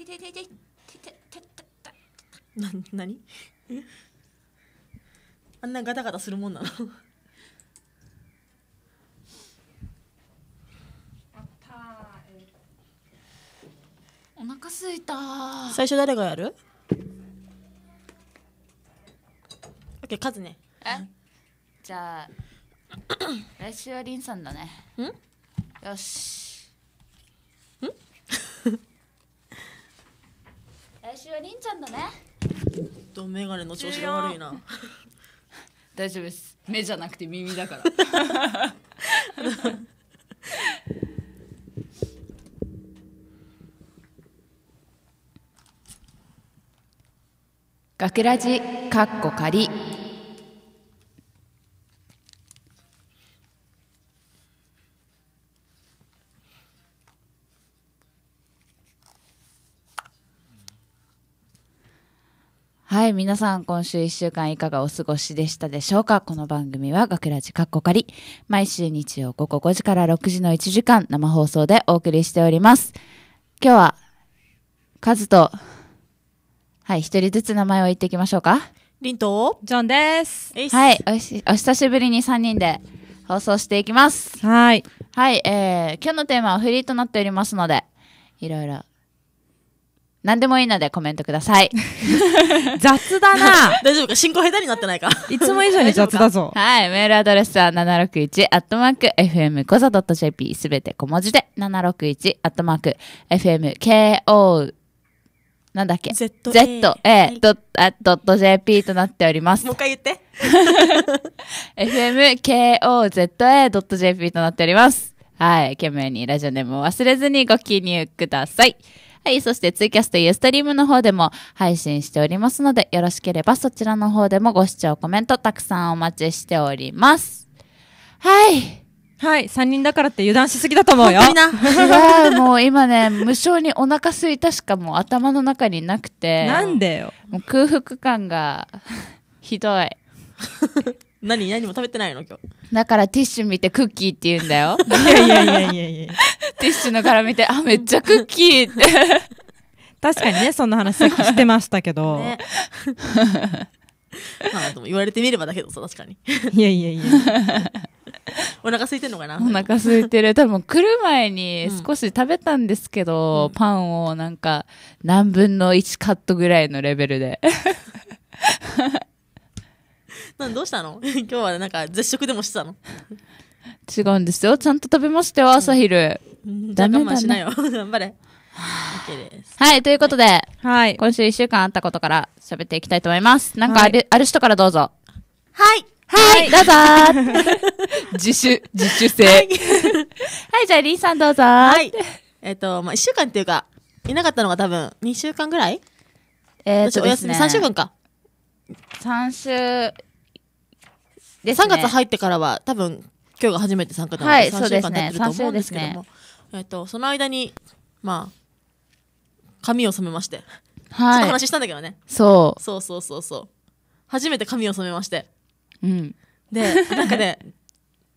てててててててててなに あんなガタガタするもんなのお腹すいた最初誰がやるカズねえじゃあ来週はリンさんだねんよし来週はりんちゃんだねとメガネの調子が悪いな 大丈夫です目じゃなくて耳だから学ラジかっこ仮はい、皆さん今週1週間いかがお過ごしでしたでしょうかこの番組は学ラジカッコカリ毎週日曜午後5時から6時の1時間生放送でお送りしております。今日は、カズと、はい、一人ずつ名前を言っていきましょうか。リンと、ジョンです。はい、おし、お久しぶりに3人で放送していきます。はい。はい、えー、今日のテーマはフリーとなっておりますので、いろいろ何でもいいのでコメントください。雑だな 大丈夫か進行下手になってないかいつも以上に雑だぞ。はい。メールアドレスは761アットマーク FM コザ .jp すべて小文字で761アットマーク FMKO なんだっけ ?za.jp となっております。もう一回言って。fmkoza.jp となっております。はい。懸命にラジオネームを忘れずにご記入ください。はい、そしてツイキャスというストリームの方でも配信しておりますので、よろしければそちらの方でもご視聴、コメントたくさんお待ちしております。はい。はい、3人だからって油断しすぎだと思うよ。みいやもう今ね、無性にお腹すいたしかもう頭の中になくて。なんでよ。もう空腹感が ひどい。何何も食べてないの今日。だからティッシュ見てクッキーって言うんだよ。いやいやいやいやいや。ティッシュの殻見て、あ、めっちゃクッキーって。確かにね、そんな話してましたけど。ね、まあでも言われてみればだけどさ、確かに。いやいやいや。お腹空いてんのかなお腹空いてる。多分来る前に少し食べたんですけど、うん、パンをなんか何分の1カットぐらいのレベルで。なんどうしたの 今日はなんか絶食でもしてたの違うんですよ。ちゃんと食べましたよ、朝昼。ダメだ、ね、しなよ。頑張れ。はい、ということで、はい、今週1週間あったことから喋っていきたいと思います。なんかある、はい、ある人からどうぞ。はい。はい、どうぞ 自主、自主性。はい、はい、じゃあ、リンさんどうぞはい。えっ、ー、と、まあ、1週間っていうか、いなかったのが多分、2週間ぐらいえっと、ね、お休み3週間か。3週、で、三3月入ってからは多分今日が初めて参加なので、はい、3週間経ってると思うんですけども、ね、えっと、その間にまあ髪を染めまして、はい、ちょっと話したんだけどねそうそうそうそうそう初めて髪を染めまして、うん、でなんかね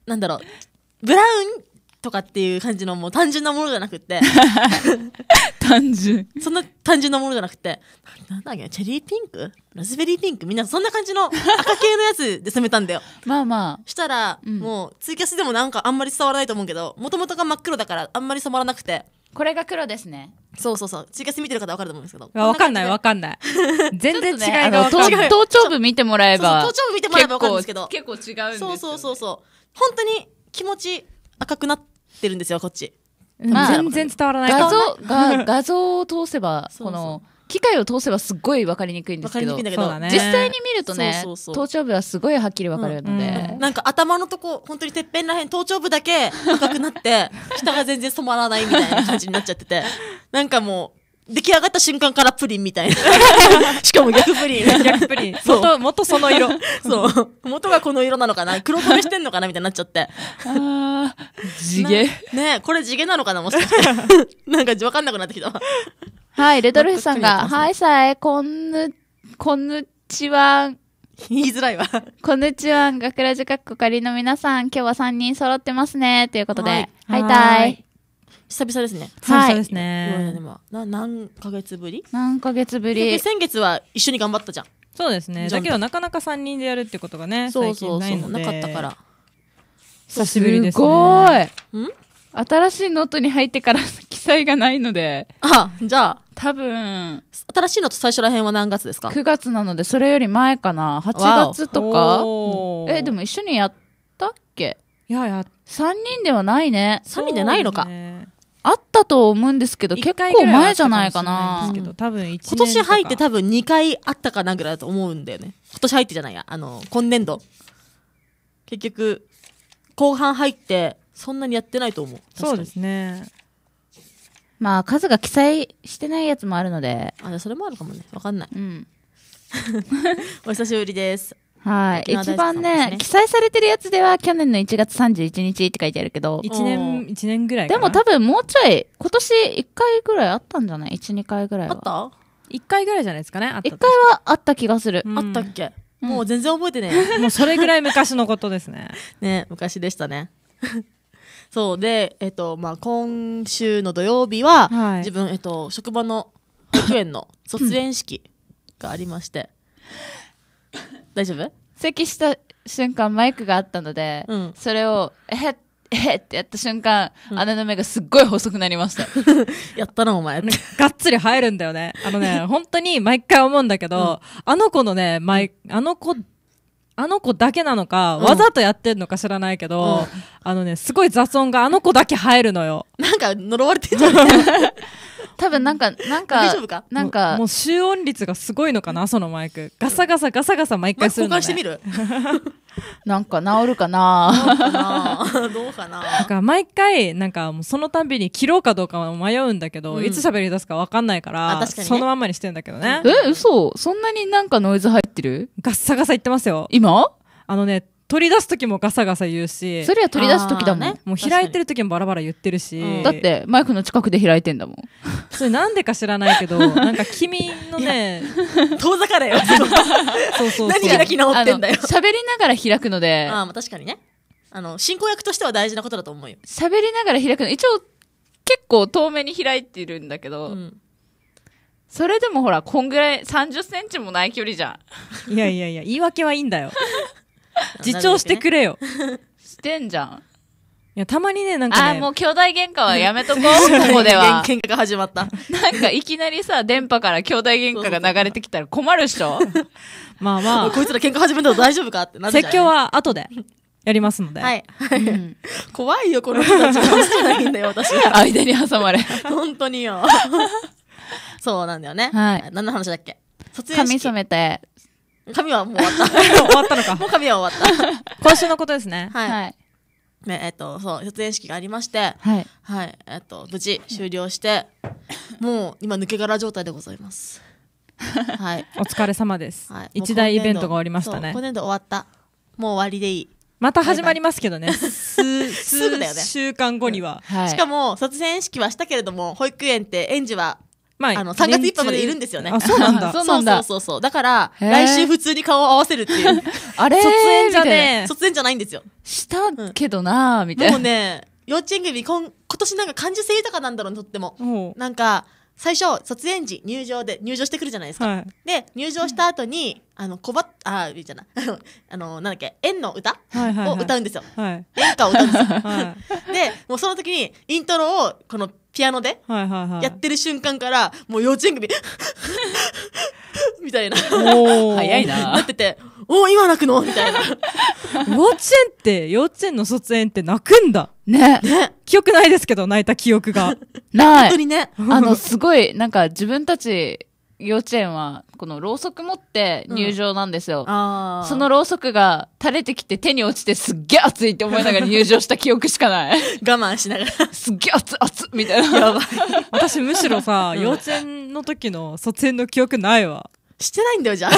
なんだろうブラウンとかっていう感じのもう単純なものじゃなくて 単純そんな単純なものじゃなくてなんだっけチェリーピンクラズベリーピンクみんなそんな感じの赤系のやつで攻めたんだよ まあまあしたら、うん、もうツイキャスでもなんかあんまり伝わらないと思うけどもともとが真っ黒だからあんまり染まらなくてこれが黒ですねそうそうそうツイキャス見てる方分かると思うんですけどわかんないわかんない 全然違いが分かんない、頭頂部見てもらえば頭頂部見てもらえば分かるんですけど結構違うんですよ、ね、そうそうそうそう本当に気持ち赤くなってってるんですよこっち。まあ、全然伝わらない画像 が画像を通せばこの機械を通せばすっごい分かりにくいんですけど、ね、実際に見るとね頭頂部はすごいはっきり分かるので、うんうん、なんか頭のとこ本当にてっぺんらへん頭頂部だけ赤くなって 下が全然染まらないみたいな感じになっちゃっててなんかもう出来上がった瞬間からプリンみたいな。しかも逆プリン。逆プリン。元、元その色。そう。元がこの色なのかな黒染めしてんのかなみたいになっちゃって。あ地毛。ねこれ地毛なのかなもしかして。なんかわかんなくなってきたはい、レドルフさんが、はい、さえ、こんぬ、こんぬちは、言いづらいわ。こんにちは、学ラジかっこかりの皆さん、今日は3人揃ってますね、ということで、はい、はい、たい。久々ですね。はい。ですね。な何ヶ月ぶり何ヶ月ぶり先月は一緒に頑張ったじゃん。そうですね。だけどなかなか3人でやるってことがね、そうそうそうなかったから。久しぶりですね。すごい。ん新しいノートに入ってから記載がないので。あ、じゃあ。多分。新しいのと最初ら辺は何月ですか ?9 月なので、それより前かな。8月とか。え、でも一緒にやったっけいや、や、3人ではないね。3人でないのか。ねあったと思うんですけど結構前じゃないかな今年入って多分2回あったかなぐらいだと思うんだよね今年入ってじゃないやあの今年度結局後半入ってそんなにやってないと思うそうですねまあ数が記載してないやつもあるのであそれもあるかもねわかんない、うん、お久しぶりですはい、一番ね、記載されてるやつでは去年の1月31日って書いてあるけど。1年、1年ぐらいでも多分もうちょい、今年1回ぐらいあったんじゃない ?1、2回ぐらいは。あった ?1 回ぐらいじゃないですかねあった1回はあった気がする。あったっけ、うん、もう全然覚えてねえ。もうそれぐらい昔のことですね。ね、昔でしたね。そうで、えっと、まあ、今週の土曜日は、はい、自分、えっと、職場の保育園の卒園式がありまして、大丈夫咳した瞬間マイクがあったので、うん、それを、えっ、えっってやった瞬間、うん、姉の目がすっごい細くなりました。やったな、お前。がっつり入るんだよね。あのね、本当に毎回思うんだけど、うん、あの子のね、マイ、あの子、あの子だけなのか、わざとやってんのか知らないけど、あのね、すごい雑音があの子だけ入るのよ。なんか呪われてんじゃん 多分なんか、なんか、大丈夫かなんか、もう集音率がすごいのかな、そのマイク。ガサガサガサガサ毎回するの、ね。交換してみる なんか治るかな どうかななんか毎回、なんかもうそのたんびに切ろうかどうかは迷うんだけど、うん、いつ喋り出すかわかんないから、ね、そのまんまにしてんだけどね。え、嘘そんなになんかノイズ入ってるガサガサ言ってますよ。今あのね、取り出す時もガサガサ言うしそれは取り出す時だもんねもう開いてる時もバラバラ言ってるし、うん、だってマイクの近くで開いてんだもん それなんでか知らないけど なんか君のね遠ざかれよ そうそうそう何開き直ってんだよ喋りながら開くのであ確かにねあの進行役としては大事なことだと思うよ喋りながら開くの一応結構遠目に開いてるんだけど、うんそれでもほら、こんぐらい30センチもない距離じゃん。いやいやいや、言い訳はいいんだよ。自重してくれよ。してんじゃん。いや、たまにね、なんか、ね、あ、もう兄弟喧嘩はやめとこう、ここでは。喧嘩が始まった。なんかいきなりさ、電波から兄弟喧嘩が流れてきたら困るっしょ まあまあ。こいつら喧嘩始めたら大丈夫かってなるじゃ説教は後で。やりますので。はい。はいうん、怖いよ、この人たち。どうしたいんだよ、私。間に挟まれ。本当によ。そうなんだよね。はい。何の話だっけ卒業式。髪染めて、髪はもう終わった。終わったのか。もう髪は終わった。今週のことですね。はい。はい、ね、えっと、そう、卒園式がありまして、はい。はい。えっと、無事終了して、もう今抜け殻状態でございます。はい。お疲れ様です。はい、一大イベントが終わりましたね。今年度終わった。もう終わりでいい。また始まりますけどね。す、ぐだよね。週間後には。しかも、卒園式はしたけれども、保育園って園児はまあ、あの、3月いっぱいまでいるんですよね。あ、そうなんだ。そ うそうそうそう。だから、来週普通に顔を合わせるっていう。あれ卒園じゃね卒園じゃないんですよ。したけどなみたいな。もうね、幼稚園組、今、今年なんか感受性豊かなんだろうとっても。なんか、最初、卒園時、入場で、入場してくるじゃないですか。はい、で、入場した後に、あの、こば、あ、いいじゃない、あの、なんだっけ、縁の歌、はいはい、を歌うんですよ。はい、演歌を歌うんですよ。はい、で、もうその時に、イントロを、この、ピアノで、やってる瞬間から、もう幼稚園組、みたいな。早いな。なってて、お今泣くのみたいな。幼稚園って、幼稚園の卒園って泣くんだ。ね。ね。記憶ないですけど、泣いた記憶が。ない。本当にね。あの、すごい、なんか自分たち、幼稚園は、このろうそく持って入場なんですよ。うん、そのろうそくが垂れてきて手に落ちてすっげえ熱いって思いながら入場した記憶しかない。我慢しながら。すっげえ熱、熱みたいな。やばい。私むしろさ、幼稚園の時の卒園の記憶ないわ。してないんだよ、じゃあ。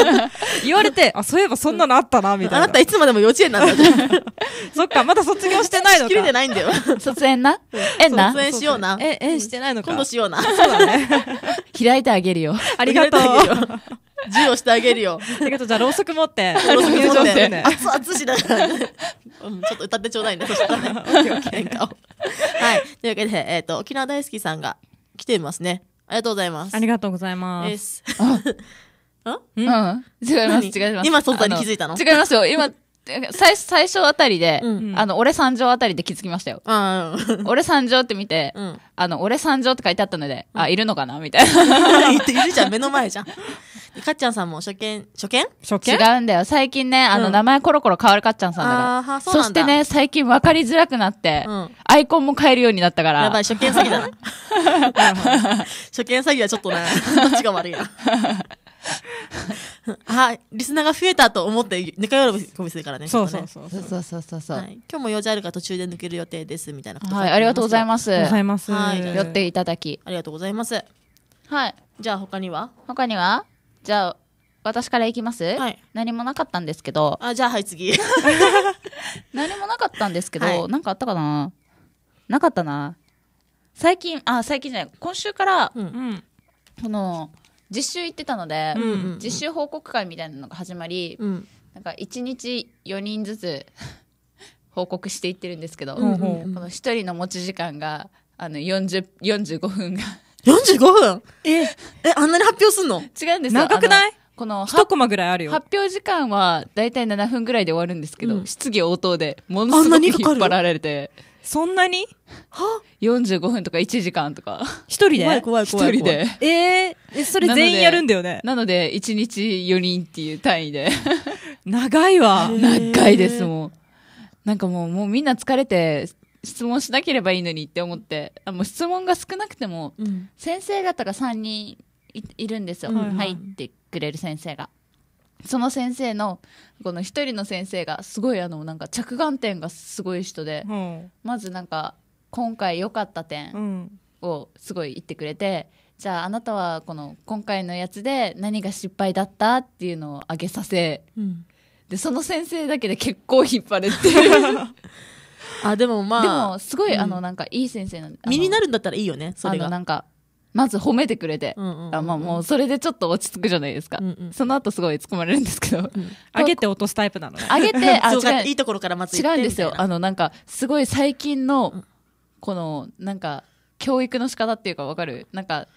言われて、あ、そういえばそんなのあったな、みたいな。あなたいつまでも幼稚園なんだよ。そっか、まだ卒業してないのか。切れてないんだよ。卒園な えな卒園しような。え、えしてないのか。今度しような。そうだね。開いてあげるよ。ありがとう。授与してあげるよ。ありがとう。じゃあ、ろうそく持って。ろうそく持って。熱々しながら。ちょっと歌ってちょうだいね。そしたらはい。というわけで、えっと、沖縄大好きさんが来てますね。ありがとうございます。ありがとうございます。あ うん、違います、違います。今、そんなに気づいたの違いますよ。今、最最初あたりで、あの、俺三条あたりで気づきましたよ。俺三条って見て、あの、俺三条って書いてあったので、あ、いるのかなみたいな。い るじゃん、目の前じゃん。かっちゃんさんも初見、初見初見違うんだよ。最近ね、あの、名前コロコロ変わるかっちゃんさんだから。ああ、そうそしてね、最近分かりづらくなって、アイコンも変えるようになったから。やばい、初見詐欺だな。初見詐欺はちょっとね、どっちが悪いな。はい、リスナーが増えたと思って、ぬか喜びするからね。そうそうそうそうそうそう今日も用事あるから途中で抜ける予定です、みたいなはい、ありがとうございます。ございます。はい寄っていただき。ありがとうございます。はい。じゃあ他には他にはじゃあ私からいきます、はい、何もなかったんですけどあじゃあはい次 何もなかったんですけど、はい、なんかあったかななかったな最近あ最近じゃない今週から、うん、この実習行ってたので、うんうんうん、実習報告会みたいなのが始まり、うん、なんか1日4人ずつ 報告していってるんですけど、うんうんこの1人の持ち時間があの45分が45分ええ、あんなに発表すんの違うんですよ。長くないこの一コマぐらいあるよ。発表時間はだいたい7分ぐらいで終わるんですけど、うん質疑応答でものすごんくなに引っ張られて、そんなには45分とか1時間とか。一人で怖い怖い怖い怖い。一人でえー、え、それ全員やるんだよね。なので、1日4人っていう単位で。長いわ。長いですもん。なんかもう、もうみんな疲れて、質問しなければいいのにって思ってあもう質問が少なくても、うん、先生方が3人いるんですよ、うん、入ってくれる先生が。その先生のこの1人の先生がすごいあのなんか着眼点がすごい人で、うん、まずなんか今回良かった点をすごい言ってくれて、じゃああなたはこの今回のやつで何が失敗だったっていうのを挙げさせ、でその先生だけで結構引っ張れて あでもまあでもすごい、うん、あのなんかいい先生なん身になるんだったらいいよねそれがなんかまず褒めてくれて、うんうんうん、あまあもうそれでちょっと落ち着くじゃないですか、うんうん、その後すごい突っ込まれるんですけど、うん、上げて落とすタイプなのね上げてあ 違ういいところからまず違うんですよあのなんかすごい最近のこのなんか教育の仕方っていうかわかるなんか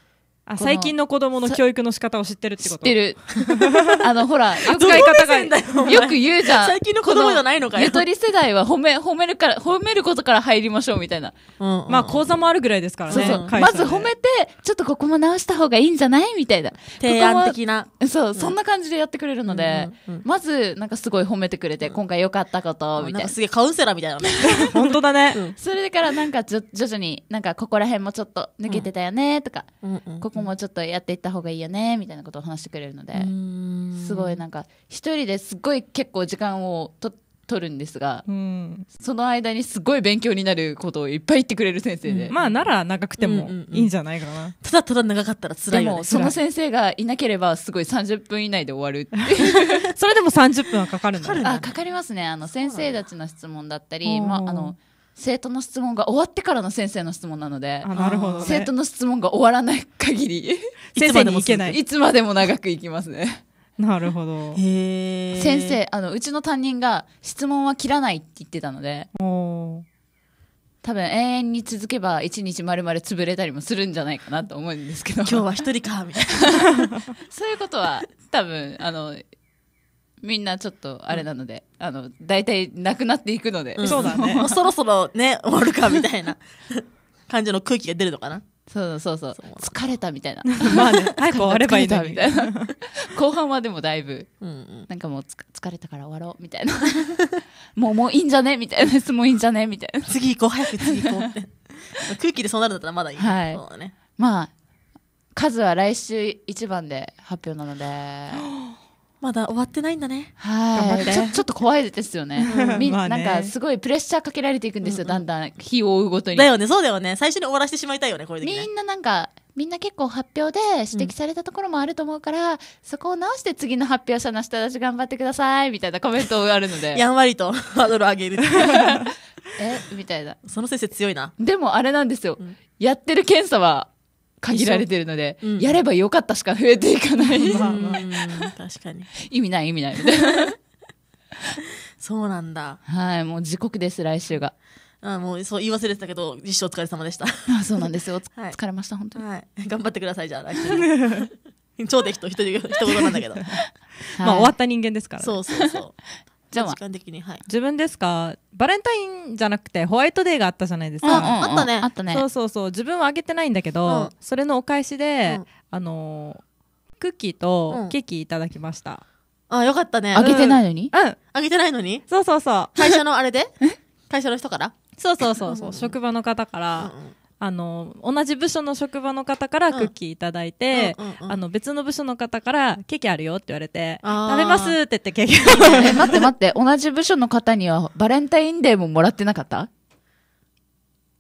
あ最近の子供の教育の仕方を知ってるってこと知ってる。あの、ほら、よく方が、よく言うじゃん。最近の子供じゃないのかよ。ゆとり世代は褒め、褒めるから、褒めることから入りましょうみたいな。うんうん、まあ、講座もあるぐらいですからね。そうそうまず褒めて、ちょっとここも直した方がいいんじゃないみたいな。提案的な。そう、そんな感じでやってくれるので、うんうんうん、まず、なんかすごい褒めてくれて、今回良かったこと、みたいな。なすげえカウンセラーみたいなね。本当だね。それからなんか、徐々に、なんかここら辺もちょっと抜けてたよね、とか、うんうん、ここもうもちょっとやっていった方がいいよねみたいなことを話してくれるのですごいなんか一人ですごい結構時間をと取るんですが、うん、その間にすごい勉強になることをいっぱい言ってくれる先生で、うん、まあなら長くてもいいんじゃないかな、うんうんうん、ただただ長かったら辛いよ、ね、でもその先生がいなければすごい30分以内で終わる それでも30分はかかるんだかかあかかりますねあの先生たちの質問だったりまああの生徒の質問が終わってからの先生の質問なので、なるほど、ね、生徒の質問が終わらない限り、先生にいけない。いつまでも長くいきますね。なるほど。先生、あの、うちの担任が質問は切らないって言ってたので、多分永遠に続けば一日まるまる潰れたりもするんじゃないかなと思うんですけど。今日は一人か、みたいな。そういうことは多分、あの、みんなちょっとあれなので、うん、あの大体なくなっていくので、うん、そうだねもう そろそろね終わるかみたいな 感じの空気が出るのかなそうそうそう疲れたみたいなまあね 早く終わればいいのみたいな後半はでもだいぶ、うんうん、なんかもう疲れたから終わろうみたいなもうもういいんじゃねみたいなもういいんじゃねみたいな次行こう早く次行こうって空気でそうなるんだったらまだいい、はい、ね、まあ数は来週一番で発表なのでまだ終わってないんだね。はい。ちょっと怖いですよね。み、なんかすごいプレッシャーかけられていくんですよ。だんだん日を追うごとに。だよね、そうだよね。最初に終わらせてしまいたいよね、これで、みんななんか、みんな結構発表で指摘されたところもあると思うから、そこを直して次の発表者の人たち頑張ってくださいみたいなコメントがあるので。やんわりと ハードル上げる。えみたいな。その先生強いな。でもあれなんですよ。やってる検査は限られてるので、うん、やればよかったしか増えていかない。まあまあ、確かに。意味ない、意味ない。そうなんだ。はい、もう時刻です、来週が。あもうそう言い忘れてたけど、実習お疲れ様でした。あそうなんですよ。疲れました、本当に、はい。頑張ってください、じゃあ、来週。超適当、一人、一言なんだけど。はい、まあ、終わった人間ですから、ね、そうそうそう。じゃあ時間的にはい自分ですかバレンタインじゃなくてホワイトデーがあったじゃないですか、うんうんうん、あったねあったねそうそうそう自分はあげてないんだけど、うん、それのお返しで、うん、あのクッキーとケーキいただきました、うん、あよかったねあげてないのにうんあげてないのにそうそうそう会社のあれで会社の人からそうそうそうそう職場の方から、うんうんあの同じ部署の職場の方からクッキーいただいて、うんうんうんうん、あの別の部署の方からケーキあるよって言われて食べますって言ってケーキえ待って待って同じ部署の方にはバレンタインデーももらってなかった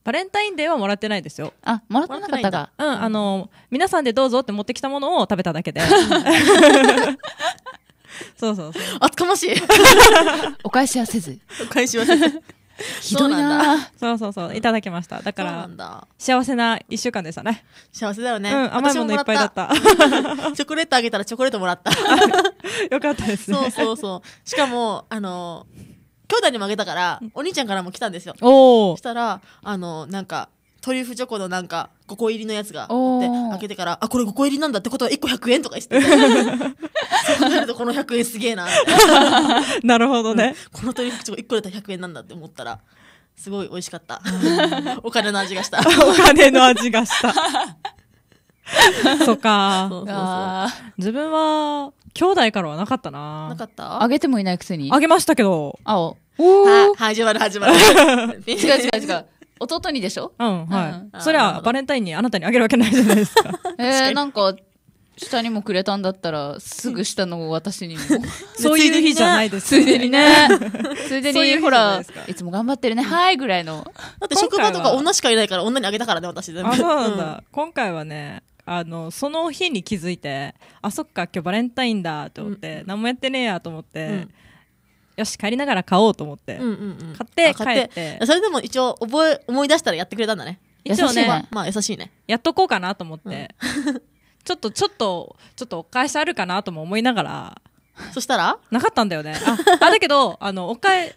バレンタインデーはもらってないですよ。あ、もらってなかったか。うん、あの、皆さんでどうぞって持ってきたものを食べただけで。そうそうそう。厚かましい。お返しはせず。お返しはせず。ひどいなそうそうそういただきましただから幸せな1週間でしたね幸せだよね、うん、甘いものいっぱいだった チョコレートあげたらチョコレートもらった よかったですねそうそうそうしかもあの兄弟にもあげたから、お兄ちゃんからも来たんですよおしたらあのなんかトリュフチョコのなんか5個入りのやつがあって開けてから「あこれ5個入りなんだってことは1個100円」とか言ってそうなるとこの100円すげえな なるほどね、うん、このトリュフチョコ1個だったら100円なんだって思ったらすごい美味しかったお金の味がしたお金の味がした そっか自分は兄弟からはなかったななかったあげてもいないくせにあげましたけどあお始まる始まる 違う違う違う弟にでしょうん、はい。そりゃ、バレンタインにあなたにあげるわけないじゃないですか。え ー、なんか、下にもくれたんだったら、すぐ下の私にも。そういう日じゃないです。ついでにね。ついでに、ほら、いつも頑張ってるね、はい、ぐらいの。だって職場とか女しかいないから女にあげたからね、私全部。そうなんだ。今回はね、あの、その日に気づいて、あ、そっか、今日バレンタインだと思って、何もやってねえやと思って、よし帰りながら買おうと思って、うんうんうん、買って帰ってそれでも一応覚え思い出したらやってくれたんだね一応ねまあ優しいねやっとこうかなと思って、うん、ちょっとちょっとちょっとお返しあるかなとも思いながらそしたらなかったんだよね ああだけどあのお返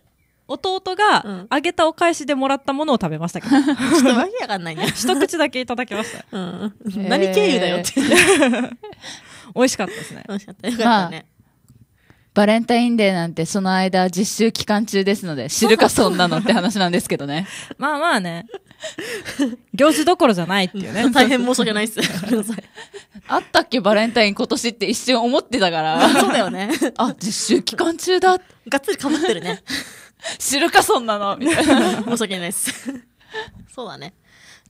弟があげたお返しでもらったものを食べましたけど、うん、ちょっとわけわかんないね 一口だけいただきました、うん、何経由だよって美味しかったですね美味しかったよかったね、まあバレンタインデーなんてその間実習期間中ですので、知るかそんなのって話なんですけどね。まあまあね。行事どころじゃないっていうね。大変申し訳ないっす。あったっけバレンタイン今年って一瞬思ってたから。そうだよね。あ、実習期間中だ。がっつりかぶってるね。知るかそんなのみたいな。申し訳ないっす。そうだね。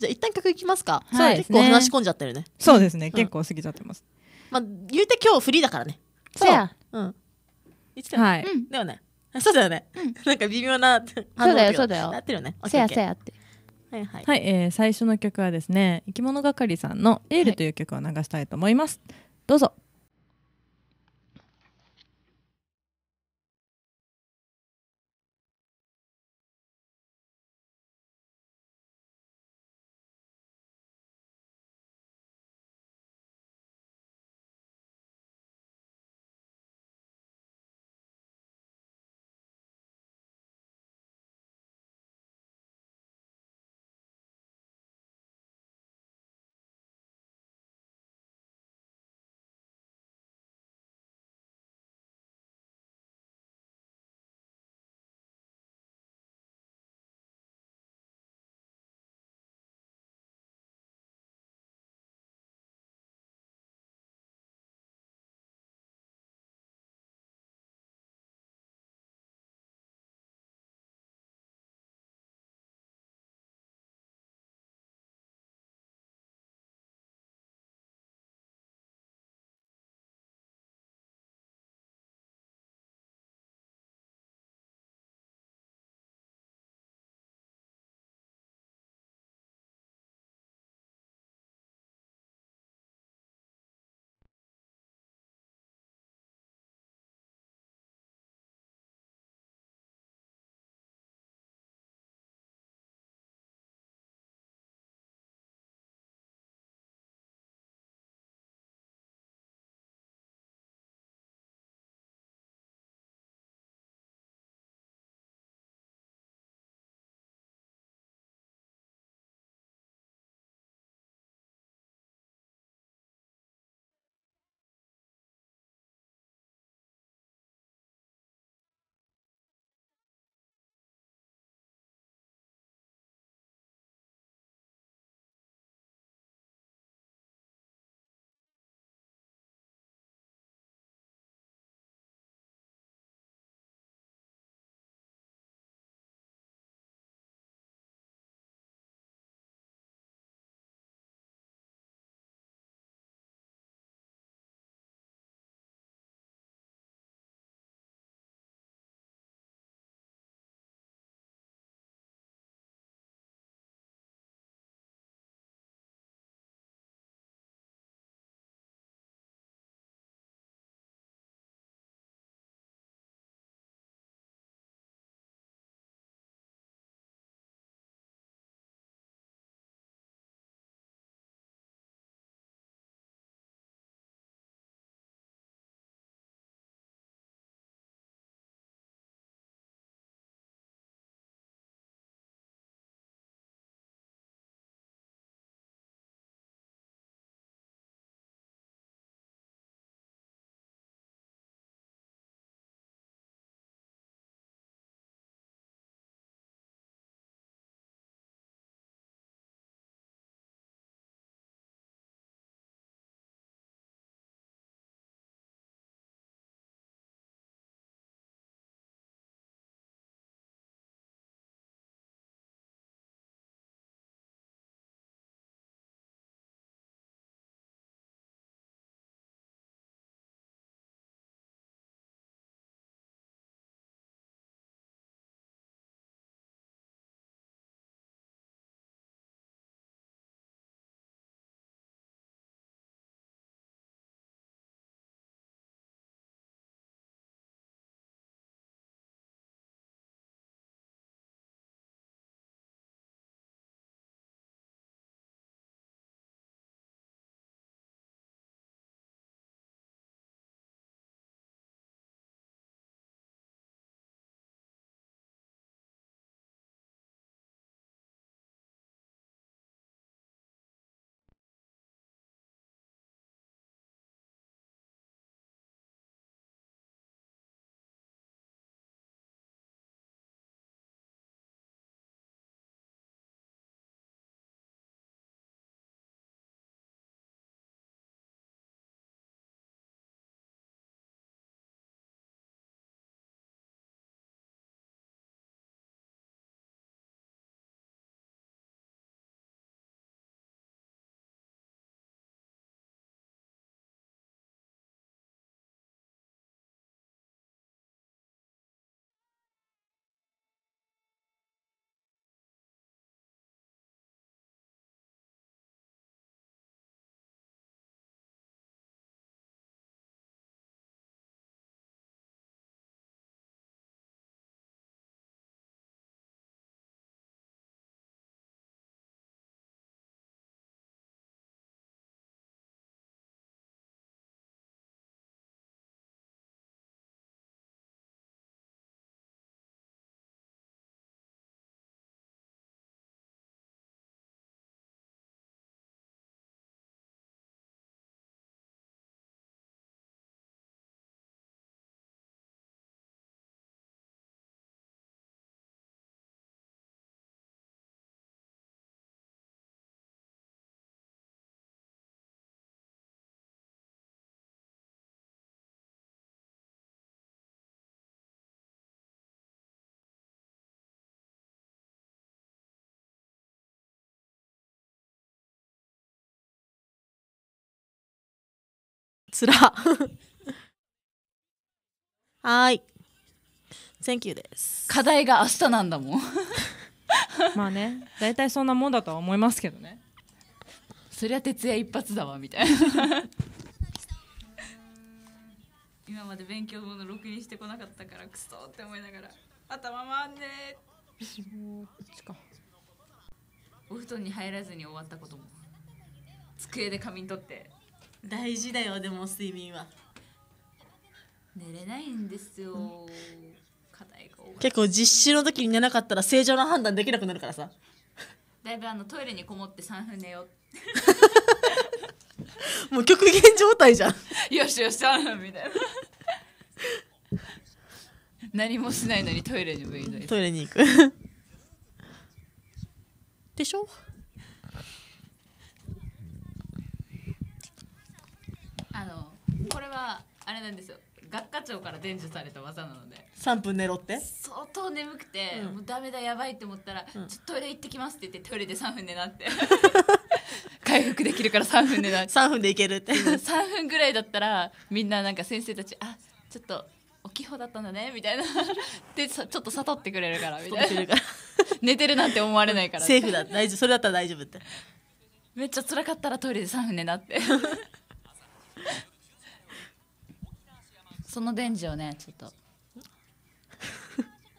じゃあ一旦曲いきますか。はい、結構話し込んじゃってるね。そうですね。結構過ぎちゃってます。まあ、言うて今日フリーだからね。そう。うん。言ってたよね、うんだよねそうだよね、なんか微妙な そうだよそうだよなってるよねせやせやって。はいはい、はい、えー最初の曲はですね、生き物係さんのエールという曲を流したいと思います。どうぞ。つら。はーい。Thank you です。課題が明日なんだもん。まあね、大体そんなもんだとは思いますけどね。そりゃ徹夜一発だわみたいな。今まで勉強もの録音にしてこなかったからクソって思いながら頭回んねかお布団に入らずに終わったことも机で仮眠取って大事だよでも睡眠は寝れないんですよ、課題が結構実習の時に寝なかったら正常な判断できなくなるからさだいぶあのトイレにこもって3分寝よ もう極限状態じゃんよしよし3分みたいな何もしないのにトイレにもいないトイレに行くでしょこれはあれなんですよ学科長から伝授された技なので3分寝ろって相当眠くて、うん、もうダメだやばいって思ったら、うん、ちょっとトイレ行ってきますって言ってトイレで3分寝なって 回復できるから3分寝なって3分でいけるって3分ぐらいだったらみんななんか先生たちあちょっとおきほだったんだねみたいな でちょっと悟ってくれるからみたいな 寝てるなんて思われないからセーフだ大丈夫それだったら大丈夫ってめっちゃ辛かったらトイレで3分寝なってその電磁をねちょっと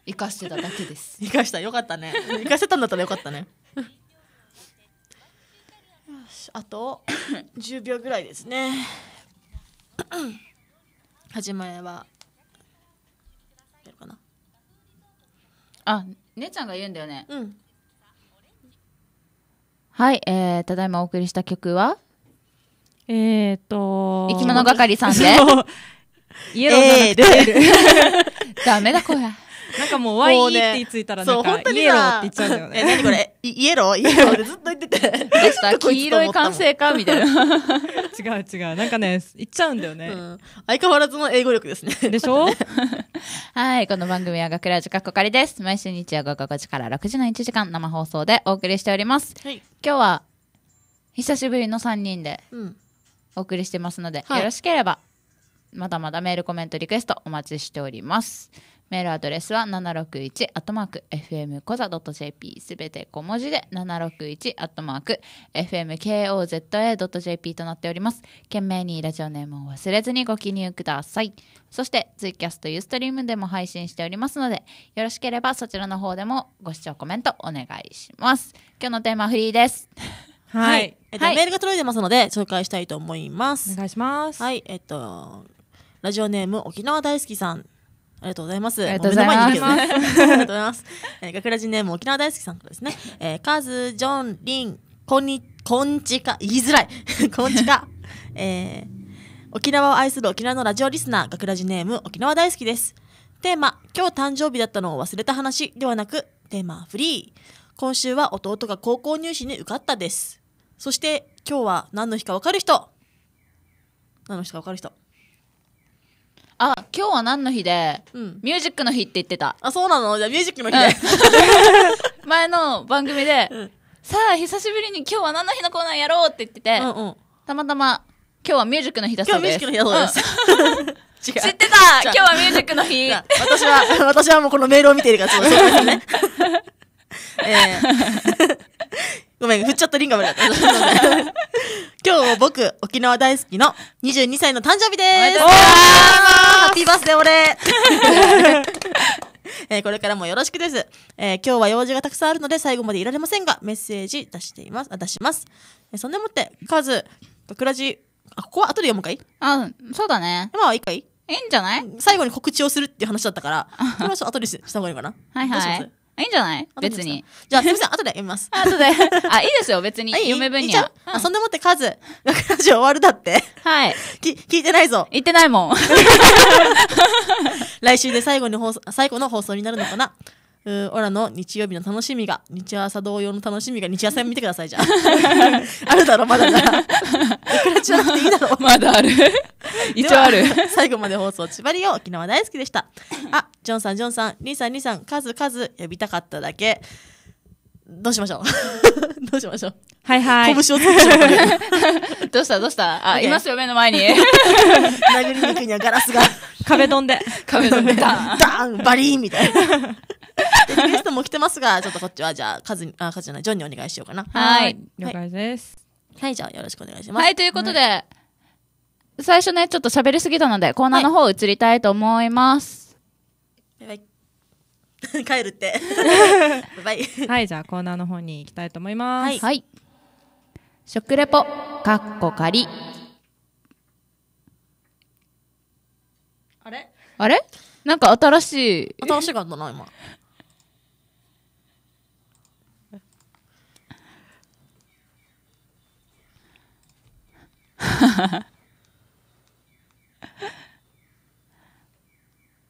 生かしてただけです 生かしたよかったね生かせたんだったらよかったねよしあと10秒ぐらいですね始まりはかなあ姉ちゃんが言うんだよねうんはい、えー、ただいまお送りした曲はえー、っと生き物係さんでイエローじゃなくて ダメだこりゃ。なんかもう Y って言いついたらなんか、イエローって言っちゃうんだよね。え、何これイエローイエローっずっと言ってて。どうした 黄色い完成かみたいな。違う違う。なんかね、言っちゃうんだよね。うん、相変わらずの英語力ですね。でしょはい、この番組は学ラジカッコカリです。毎週日曜午後5時から6時の1時間生放送でお送りしております。はい、今日は、久しぶりの3人で、お送りしてますので、はい、よろしければ、まだまだメール、コメント、リクエストお待ちしております。メールアドレスは761アットマーク fmkoza.jp すべて小文字で761アットマーク fmkoza.jp となっております。懸命にラジオネームを忘れずにご記入ください。そしてツイキャストユーストリームでも配信しておりますので、よろしければそちらの方でもご視聴コメントお願いします。今日のテーマフリーです。はい。はい、えっと、はい、メールが届いてますので紹介したいと思います。お願いします。はい。えっと、ラジオネーム沖縄大好きさん。ありがとうございます。ありがとうございます。ありがとうございます。えー、学ラジネーム沖縄大好きさんからですね。えー、カズ、ジョン、リン、こんに、こんちか、言いづらい。こんちか。えー、沖縄を愛する沖縄のラジオリスナー、学ラジネーム沖縄大好きです。テーマ、今日誕生日だったのを忘れた話ではなく、テーマ、フリー。今週は弟が高校入試に受かったです。そして、今日は何の日かわかる人何の日かわかる人あ、今日は何の日で、うんミュージックの日って言ってた。あ、そうなのじゃあミュージックの日で。うん 前の番組で、うんさあ、久しぶりに今日は何の日のコーナーやろうって言ってて、うんうん。たまたま、今日はミュージックの日だ今そ日うミュージックの日だそうです。違う知ってた今日はミュージックの日私は、私はもうこのメールを見ているから、そうですね。えーごめん、振っちゃったリンガムだった。今日も僕、沖縄大好きの22歳の誕生日です。おーハッピーバースデー俺 えーこれからもよろしくです、えー今日は用事がたくさんあるので最後までいられませんが、メッセージ出しています。あ出します。えーそんでもって、カズ、くらじ、あ、ここは後で読むかいあ、そうだね。今はいいかいいいんじゃない最後に告知をするっていう話だったから、それはちょっと後にした方がいいかな。はいはいどうしますいいんじゃない別に。じゃあ、すみません、後で読みます。後で。あ、いいですよ、別に。読め分には。あ、そんでもって数、学ラジオ終わるだって。はい。き、聞いてないぞ。言ってないもん。来週で最後に放送、最後の放送になるのかなうオラの日曜日の楽しみが日朝同様の楽しみが日朝見てくださいじゃ あるだろまだな いくらちなくていいだろまだある 一応ある最後まで放送千葉りを沖縄大好きでしたあジョンさんジョンさんリンさんリンさん数々呼びたかっただけどうしましょうどうしましょうはいはい。拳をつけどうしたどうしたあ、いますよ、目の前に。殴りに行にはガラスが。壁飛んで。壁飛んで。ダーンバリーンみたいな。ゲストも来てますが、ちょっとこっちはじゃあ、カズ、あ、カズじゃない、ジョンにお願いしようかな。はい。了解です。はい、じゃあよろしくお願いします。はい、ということで、はい、最初ね、ちょっと喋りすぎたので、コーナーの方移りたいと思います。はい、バイバイ。帰るって。バイバイ。はい、じゃあコーナーの方に行きたいと思います。はい。はい、食レポ、かっこかり。あれあれなんか新しい。新しい感じな、今。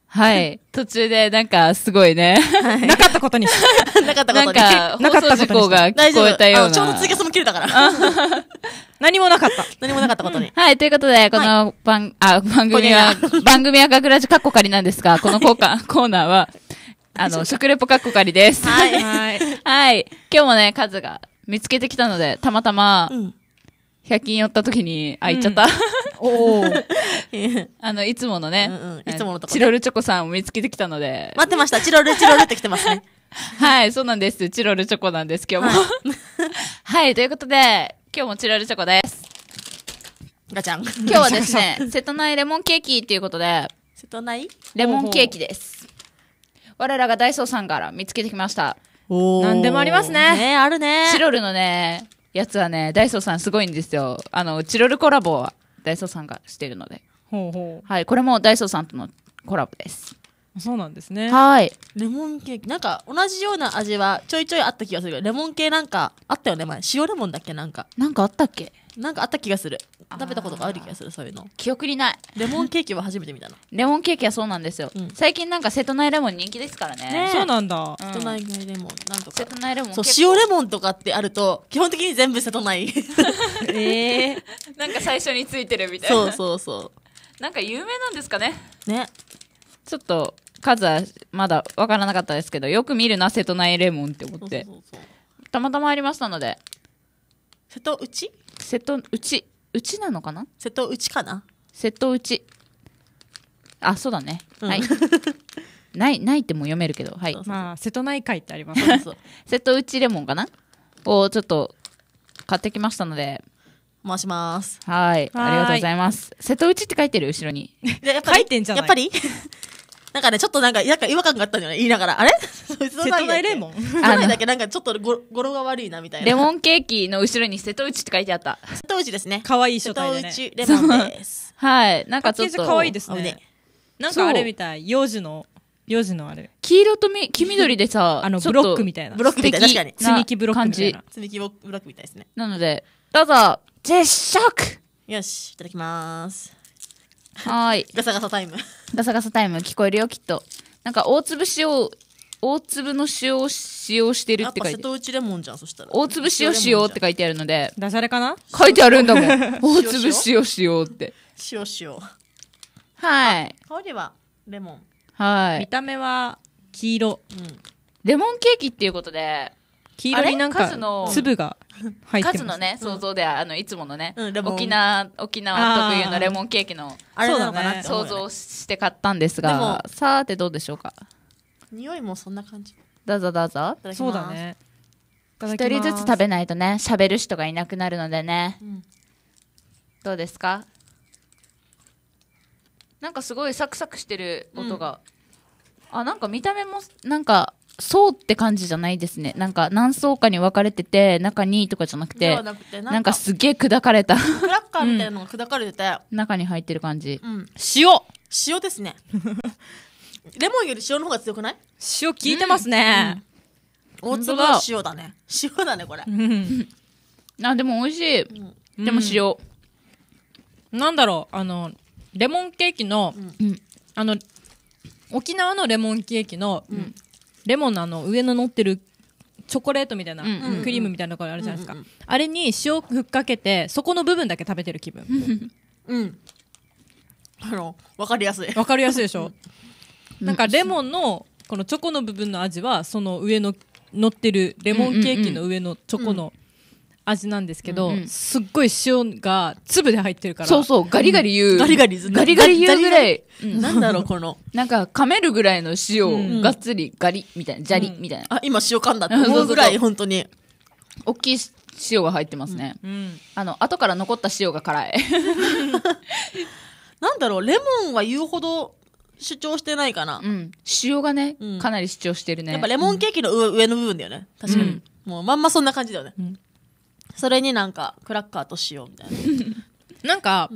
はい。途中で、なんか、すごいね。なかったことにし なかったことになんか、放送事故が聞こえたような。ちょうど追加スも切れたから。何もなかった。何もなかったことに。はい。ということで、この番、あ、番組は、番組は学ラジカッコカリなんですが、このコーコーナーは、あの、食レポカッコカリです。はい。はい。今日もね、カズが見つけてきたので、たまたま、100均寄った時に、あ、行っちゃった。おお。あの、いつものね、いつものとこ、チロルチョコさんを見つけてきたので。待ってました。チロルチロルって来てますね。はい、そうなんです。チロルチョコなんです、今日も。はい、ということで、今日もチロルチョコです。ガチャン。今日はですね、瀬戸内レモンケーキっていうことで、瀬戸内レモンケーキです。我らがダイソーさんから見つけてきました。何でもありますね。ねあるね。チロルのね、やつはね、ダイソーさんすごいんですよ。あの、チロルコラボはダイソーさんがしてるので。ほうほうはい、これもダイソーさんとのコラボです。そうなんですね。はい。レモンケーキ。なんか、同じような味はちょいちょいあった気がするけど、レモン系なんかあったよね、前。塩レモンだっけなんか。なんかあったっけなんかあった気がする食べたことがある気がするそういうの記憶にないレモンケーキは初めて見たのレモンケーキはそうなんですよ、うん、最近なんか瀬戸内レモン人気ですからね、ね、そうなんだ、瀬戸内レモンなんとか瀬戸内レモンそう塩レモンとかってあると基本的に全部瀬戸内え えー、なんか最初についてるみたいなそうそうそうなんか有名なんですかねねちょっと数はまだ分からなかったですけどよく見るな瀬戸内レモンって思ってたまたまありましたので瀬戸内瀬戸内内なのかな瀬戸内かな瀬戸内あそうだね、うん、はい ないないっても読めるけどはいまあ瀬戸内海ってあります瀬戸内レモンかなをちょっと買ってきましたので回しますはいありがとうございます瀬戸内って書いてる後ろに書いてんじゃないやっぱり なんかねちょっとなんかなんか違和感があったんじゃない言いながらあれ瀬戸内レモン瀬戸内だけなんかちょっと語呂が悪いなみたいなレモンケーキの後ろに瀬戸内って書いてあった瀬戸内ですね可愛い書体で、ね、瀬戸内レモンですはいなんかちょっと可愛いですね、なんかあれみたい幼児の幼児のあれ黄色と黄緑でさ あのブロックみたいなブロックみたいな確かに 積み木ブロックみたいな積み木ブロックみたいですねなのでどうぞ絶食よしいただきますはいガサガサタイムガサガサタイム聞こえるよきっとなんか大潰しを大粒の塩を使用してるって書いてあ内レモンじゃん、そしたら。大粒塩使用って書いてあるので。ダジャレかな書いてあるんだもん。大粒塩使用って。塩塩。はい。香りはレモン。はい。見た目は黄色。うん。レモンケーキっていうことで、黄色になんか粒が入ってます。数のね、想像では、あの、いつものね、うん、沖縄、沖縄特有のレモンケーキの、あれなのかな、想像して買ったんですが、さてどうでしょうか匂いもそんな感じどうぞどうぞそうだね一人ずつ食べないとね喋る人がいなくなるのでね、うん、どうですかなんかすごいサクサクしてる音が、うん、あなんか見た目もなんか層って感じじゃないですねなんか何層かに分かれてて中にとかじゃなくてなんかすげえ砕かれたクラッカーみたいなのが砕かれてて、うん、中に入ってる感じ、うん、塩塩ですね レモンより塩の方が強くない塩効いてますね、うん、大粒の塩だね塩だねこれ、うん、あでも美味しい、でも塩、うん、なんだろうあのレモンケーキの、あの沖縄のレモンケーキの、レモンのあの上の乗ってるチョコレートみたいな、うんうん、クリームみたいなのがあるじゃないですか、うんうん、あれに塩ふっかけてそこの部分だけ食べてる気分うんあの分かりやすい分かりやすいでしょ なんかレモンのこのチョコの部分の味はその上の乗ってるレモンケーキの上のチョコの味なんですけど、うんうん、すっごい塩が粒で入ってるからそうそうガリガリ言う、うん、ガリガリガリガリ言うぐらい、うん、なんだろうこのなんか噛めるぐらいの塩がっつりガリみたいな砂利みたいな、あ今塩噛んだって 思うぐらい本当に大きい塩が入ってますね、あの後から残った塩が辛い なんだろうレモンは言うほど主張してないかな。うん。塩がね、うん、かなり主張してるね。やっぱレモンケーキの上,、上の部分だよね。確かに。もうまんまそんな感じだよね。それになんか、クラッカーと塩みたいな。なんか、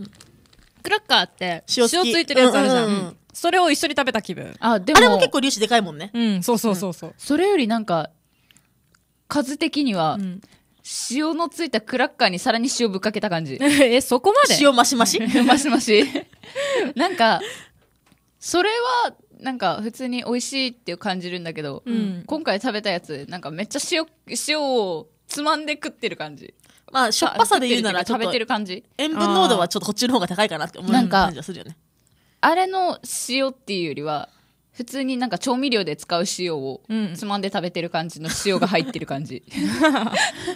クラッカーって塩ついてるやつあるじゃん。それを一緒に食べた気分。あ、でも。あれも結構粒子でかいもんね。うん、そうそうそうそう。それよりなんか、数的には、塩のついたクラッカーにさらに塩ぶっかけた感じ。え、そこまで 塩マシマシマシマシ。なんか、それはなんか普通に美味しいって感じるんだけど、うん、今回食べたやつなんかめっちゃ塩塩をつまんで食ってる感じまあしょっぱさで言うなら食べてる感じ塩分濃度はちょっとこっちの方が高いかなって思う感じがするよねあれの塩っていうよりは普通になんか調味料で使う塩をつまんで食べてる感じの塩が入ってる感じ、うん、まあ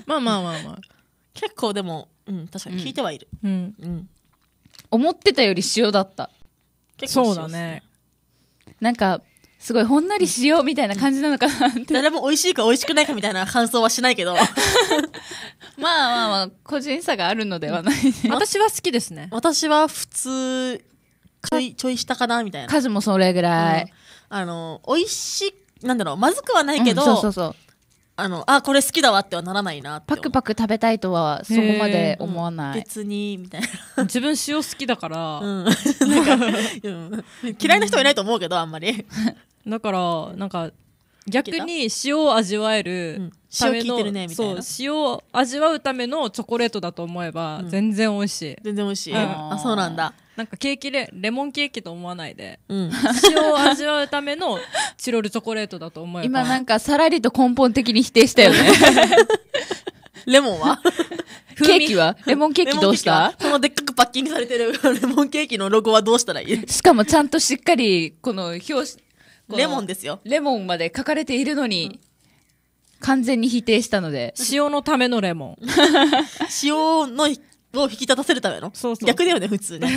まあまあまあ結構でも、うん、確かに効いてはいる、うん、うん、思ってたより塩だった結構、そうだねなんかすごいほんのり塩みたいな感じなのかなって誰も美味しいか美味しくないかみたいな感想はしないけど まあまあまあ個人差があるのではない、ね、私は好きですね私は普通ちょいちょい下かなみたいな数もそれぐらい、うん、あの美味しなんだろうまずくはないけど、うん、そうそうそうあのあこれ好きだわってはならないなパクパク食べたいとはそこまで思わない、別にみたいな自分塩好きだから、うん、なんか嫌いな人はいないと思うけどあんまり だからなんか逆に塩を味わえるための、うん、ね、そう塩を味わうためのチョコレートだと思えば全然美味しい、うん、全然美味しい、あそうなんだなんかケーキレレモンケーキと思わないで、うん、塩を味わうためのチロルチョコレートだと思えば今なんかさらりと根本的に否定したよね レモンは ケーキはレモンケーキどうしたこのでっかくパッキングされてる レモンケーキのロゴはどうしたらいいしかもちゃんとしっかり、この表紙、レモンですよ。レモンまで書かれているのに、完全に否定したので。塩のためのレモン。塩のを引き立たせるための。そうそう逆だよね、普通ね。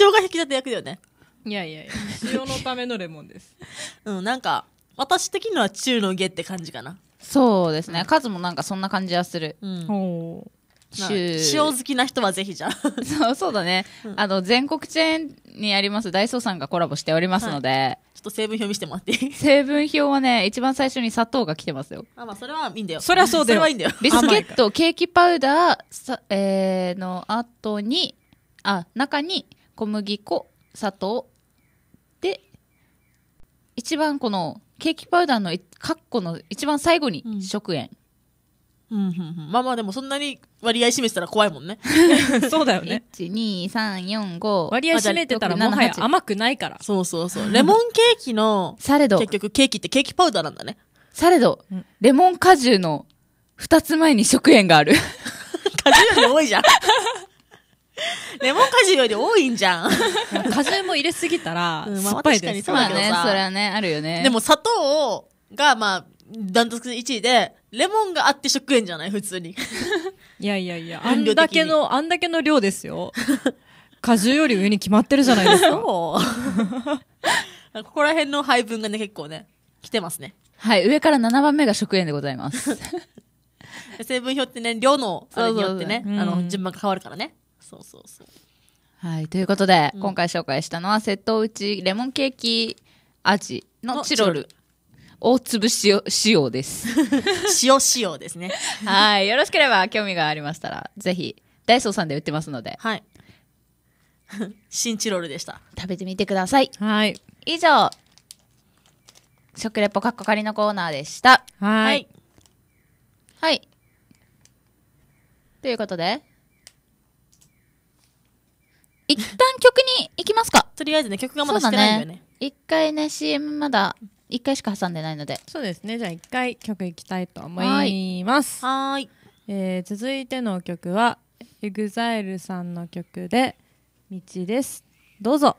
塩 が引き立て役だよね。いやいやいや、塩のためのレモンです。うん、なんか、私的には中の下って感じかな。そうですね。数もなんかそんな感じはする。うん。塩好きな人はぜひじゃあ そうそうだね、うん、あの全国チェーンにありますダイソーさんがコラボしておりますので、はい、ちょっと成分表見せてもらっていい 成分表はね一番最初に砂糖が来てますよあまあそれはいいんだよそれはそうだよそれはいいんだよビスケットケーキパウダーさ、えー、の後にあ中に小麦粉砂糖で一番このケーキパウダーのカッコの一番最後に食塩、うんうんうんうん、まあまあでもそんなに割合示したら怖いもんね そうだよね12345割合示めてたらもはや甘くないからそうそうそうレモンケーキの されど。結局ケーキってケーキパウダーなんだねされどレモン果汁の2つ前に食塩がある 果汁より多いじゃんレモン果汁より多いんじゃん。果汁も入れすぎたら、酸っぱいです、うん、まあ、そうだね、それはね、あるよね。でも砂糖が、まあ、断トツ1位で、レモンがあって食塩じゃない普通に。いやいやいや、あんだけの、あんだけの量ですよ。果汁より上に決まってるじゃないですか。そう。ここら辺の配分がね、結構ね、来てますね。はい、上から7番目が食塩でございます。成分表ってね、量の、あれによってね、あの、順番が変わるからね。そうそうそう。はい、ということで、うん、今回紹介したのは、瀬戸内レモンケーキ味のチロル。大粒塩塩です。塩塩ですね。はい。よろしければ興味がありましたら、ぜひ、ダイソーさんで売ってますので。はい。新チロルでした。食べてみてください。はい。以上、食レポかっコかりのコーナーでした。はい。はい。ということで、一旦曲に行きますか。とりあえずね、曲がまだしてないんだよね。一、回ね、CM まだ一回しか挟んでないのでそうですねじゃあ一回曲いきたいと思いますはいえー、続いての曲はエグザイルさんの曲で「道」ですどうぞ。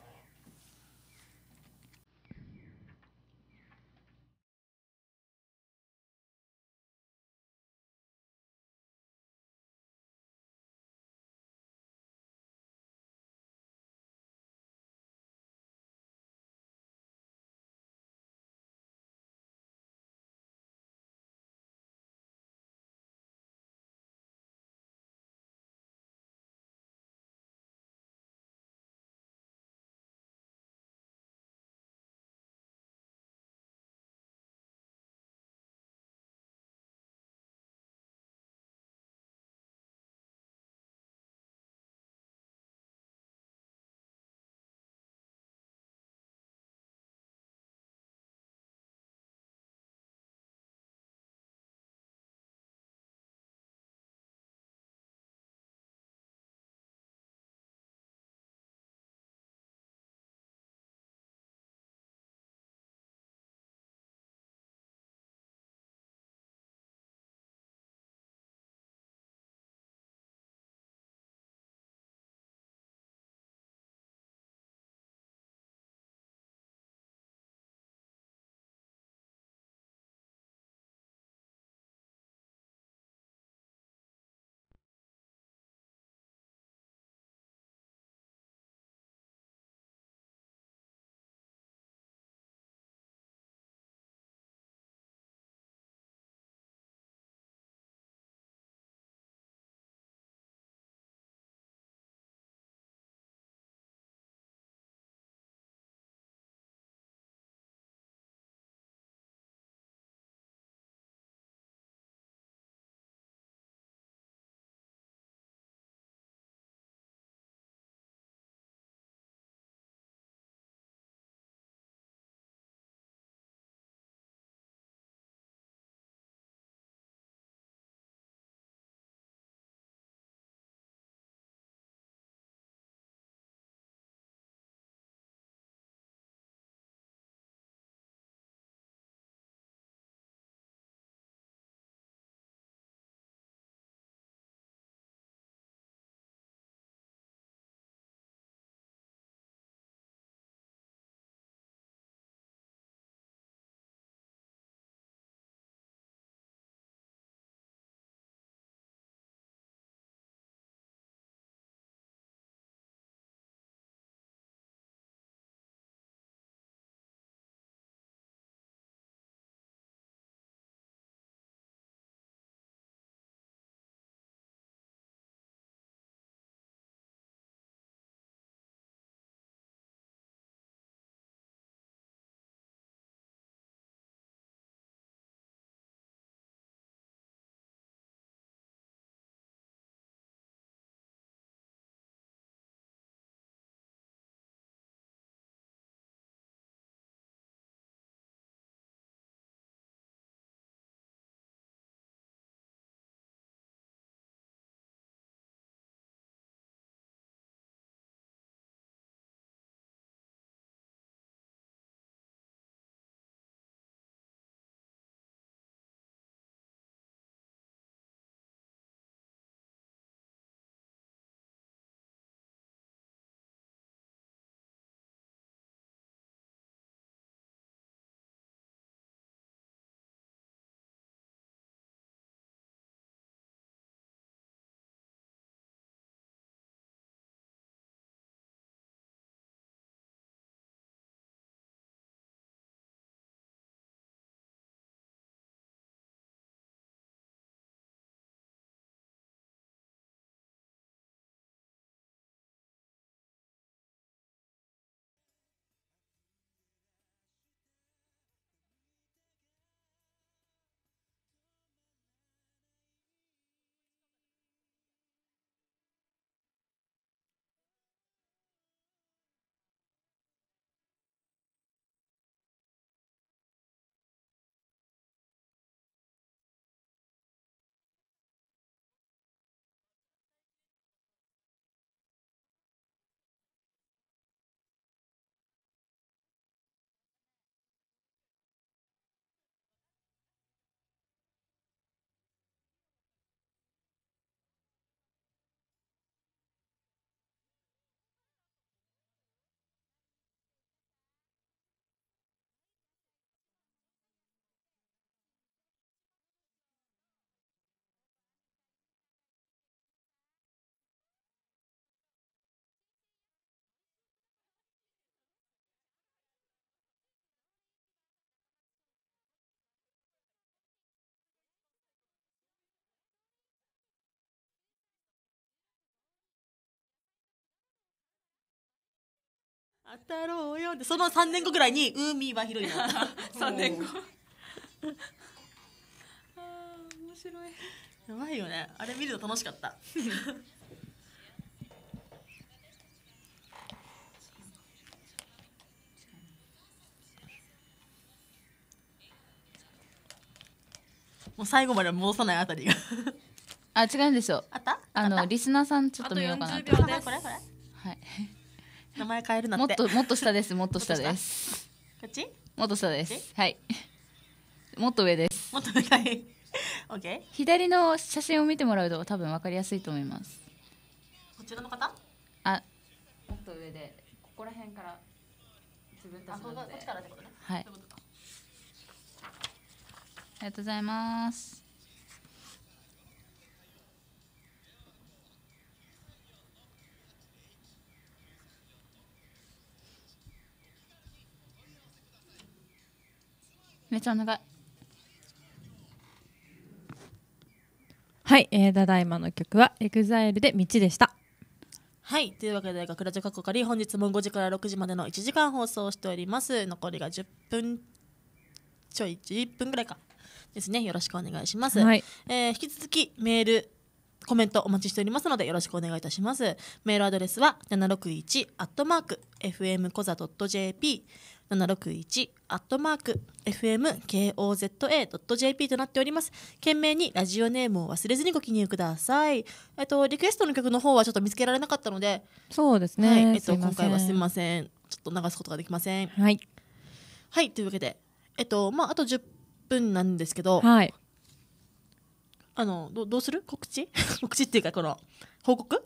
当たろうよってその3年後ぐらいに「海は広いな」3 年後ああ、面白いやばいよねあれ見ると楽しかったもう最後まで戻さないあたりがあ違うんですよあったあのリスナーさんちょっと見ようかなと40秒ですはい名前変えるなもっともっと下ですもっと下ですこっちもっと下ですはいもっと上ですもっと上 OK 左の写真を見てもらうと多分わかりやすいと思いますこちらの方あもっと上でここら辺から自分たちのこっちからってことねはいありがとうございますめっちゃ長いはい、えー、ただいまの曲はエグザイルで道でしたはいというわけで学ラジオ過去か本日も5時から6時までの1時間放送しております残りが10分ちょい11分ぐらいかですねよろしくお願いします、はい、えー、引き続きメールコメントお待ちしておりますのでよろしくお願いいたしますメールアドレスは761アットマーク f m k o j p アットマーク f m k o z a j p となっております。懸命にラジオネームを忘れずにご記入ください。えっと、リクエストの曲の方はちょっと見つけられなかったので、そうですね。はい、えっと、今回はすみません。ちょっと流すことができません。はい。はい、というわけで、えっと、まあ、あと10分なんですけど、はい。あの、どどうする告知 告知っていうか、この、報告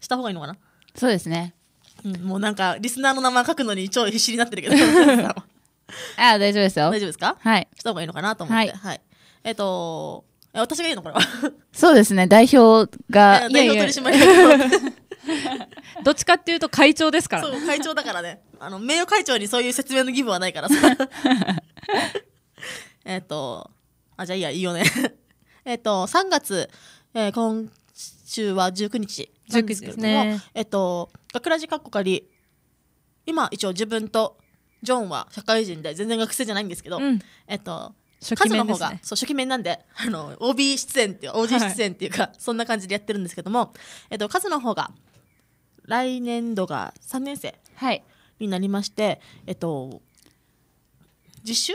した方がいいのかなそうですね。もうなんかリスナーの名前書くのに超必死になってるけど あ大丈夫ですよ大丈夫ですかはいした方がいいのかなと思ってはい、はい、えっ、ー、と私がいいのこれは そうですね代表が代表取締役どっちかっていうと会長ですから、ね、そう会長だからねあの名誉会長にそういう説明の義務はないからさ えっとあじゃあいいやいいよねえっと3月、えー、今週は19日19日ですねえっと学ラジカッコ仮今一応自分とジョンは社会人で全然学生じゃないんですけど、うんえっと初期数の方が、そう初期面なんであの OB 出演っていう OG 出演っていうか、そんな感じでやってるんですけども、えっと、数の方が来年度が3年生はい。になりまして、えっと、実習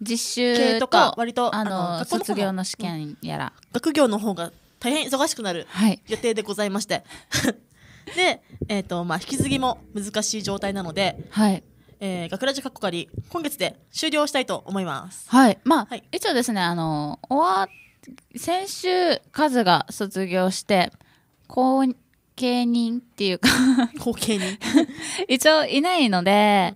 実習ととか割とああのの学卒業の試験やら。学業の方が大変忙しくなる予定でございましてで、えっ、ー、と、まあ、引き継ぎも難しい状態なので、はい。えー、学ラジカッコカリ、今月で終了したいと思います。はい。まあ、はい、一応ですね、あの、終わ、先週、カズが卒業して、後形人っていうか後継人 一応いないので、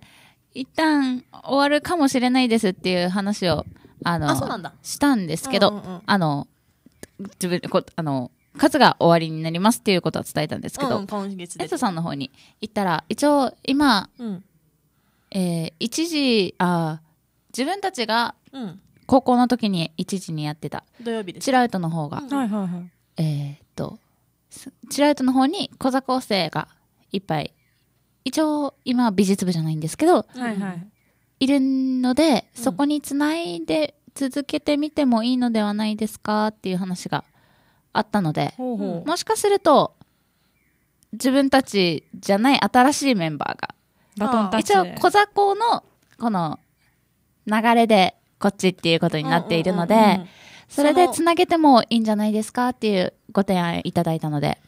一旦終わるかもしれないですっていう話を、あの、あそうなんだしたんですけど、うんうんうん、あの、自分こあの数が終わりになりますっていうことは伝えたんですけど、うん、今月で。エトさんの方に行ったら、一応今、うん、えー、1時、あ自分たちが高校の時に1時にやってた、土曜日です。チラウトの方が、うはいはいはい。えー、っと、チラウトの方に小座高生がいっぱい、一応今美術部じゃないんですけど、はいはい。いるので、そこにつないで続けてみてもいいのではないですかっていう話が。あったので、ほうほうもしかすると自分たちじゃない新しいメンバーがバトンタッチ一応小座校のこの流れでこっちっていうことになっているので、それでつなげてもいいんじゃないですかっていうご提案いただいたので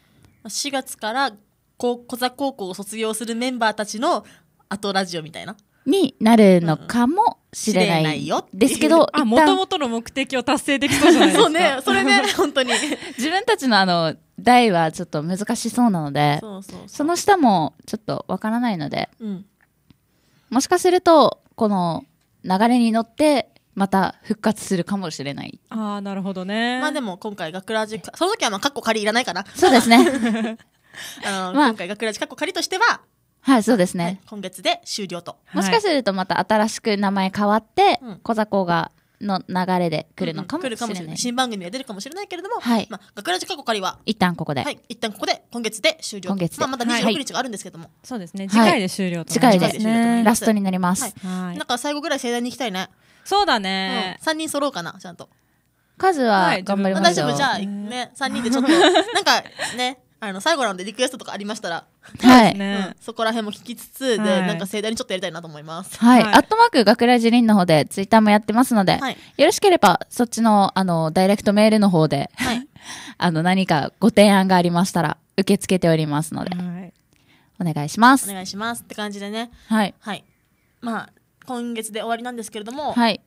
4月から小座高校を卒業するメンバーたちの後ラジオみたいなになるのかもしれないよですけど、もともとの目的を達成できそうじゃないですか。そうね、それね、本当に。自分たちのあの、題はちょっと難しそうなので、その下もちょっとわからないので、うん、もしかすると、この流れに乗って、また復活するかもしれないああなるほどねまあでも今回学ラジその時はまあカッコ仮いらないかなそうですね あの、まあ、今回学ラジカッコ仮としてははい、そうですね。はい今月で終了と。もしかするとまた新しく名前変わって、うん小雑がの流れで来るのかもしれない。うんうん来る新番組が出るかもしれないけれども、はいまあ、学ラジ過去仮は、一旦ここで。はい、一旦ここで今月で終了今月でまあ、まだは26日があるんですけども。そうですね。次回で終了と次回りでますね。ラストになります。はいはいなん。か最後ぐらい盛大に行きたいね。そうだね。3人揃うかな、ちゃんと。数ははい頑張りましょう。私もじゃあ、ね、3人でちょっと、なんかね、あの最後なんでリクエストとかありましたら、はい、そこら辺も聞きつつで、なんか盛大にちょっとやりたいなと思います。はい、アットマーク学ラジリンの方でツイッターもやってますので、はい、よろしければそっちのあのダイレクトメールの方で、はい、あの何かご提案がありましたら受け付けておりますので、お願いします。お願いしますって感じでね、はい、はい、まあ今月で終わりなんですけれども、はい、